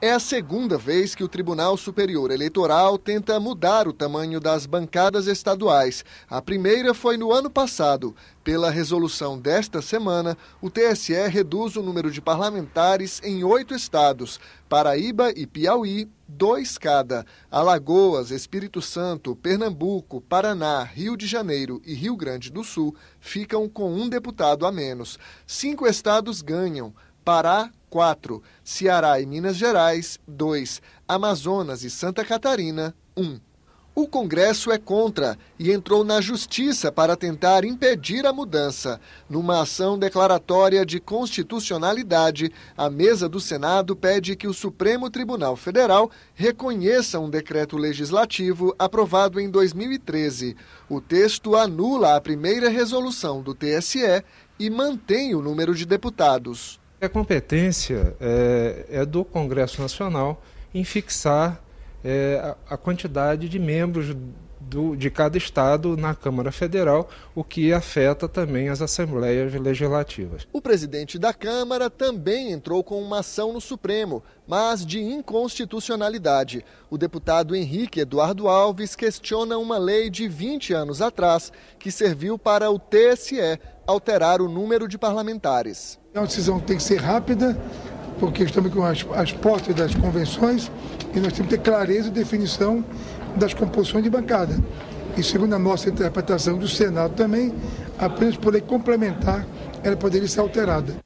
É a segunda vez que o Tribunal Superior Eleitoral tenta mudar o tamanho das bancadas estaduais. A primeira foi no ano passado. Pela resolução desta semana, o TSE reduz o número de parlamentares em oito estados: Paraíba e Piauí, dois cada. Alagoas, Espírito Santo, Pernambuco, Paraná, Rio de Janeiro e Rio Grande do Sul ficam com um deputado a menos. Cinco estados ganham. Pará, 4. Ceará e Minas Gerais, 2. Amazonas e Santa Catarina, 1. O Congresso é contra e entrou na Justiça para tentar impedir a mudança. Numa ação declaratória de constitucionalidade, a mesa do Senado pede que o Supremo Tribunal Federal reconheça um decreto legislativo aprovado em 2013. O texto anula a primeira resolução do TSE e mantém o número de deputados. A competência é, é do Congresso Nacional em fixar é, a, a quantidade de membros do, de cada estado na Câmara Federal, o que afeta também as assembleias legislativas. O presidente da Câmara também entrou com uma ação no Supremo, mas de inconstitucionalidade. O deputado Henrique Eduardo Alves questiona uma lei de 20 anos atrás que serviu para o TSE alterar o número de parlamentares. Então, a decisão tem que ser rápida, porque estamos com as, as portas das convenções e nós temos que ter clareza e definição das composições de bancada. E segundo a nossa interpretação do Senado também, apenas por lei complementar ela poderia ser alterada.